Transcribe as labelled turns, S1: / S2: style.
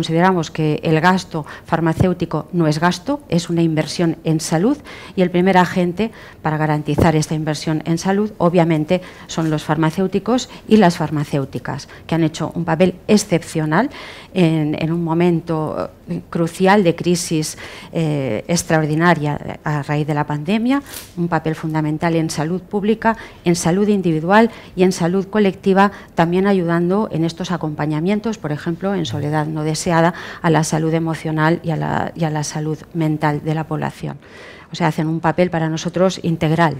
S1: consideramos que el gasto farmacéutico no es gasto, es una inversión en salud y el primer agente para garantizar esta inversión en salud obviamente son los farmacéuticos y las farmacéuticas, que han hecho un papel excepcional en, un momento eh, crucial de crisis eh, extraordinaria eh, a raíz de la pandemia, un papel fundamental en salud pública, en salud individual y en salud colectiva, también ayudando en estos acompañamientos, por ejemplo, en soledad no deseada, a la salud emocional y a la, y a la salud mental de la población. O sea, hacen un papel para nosotros integral.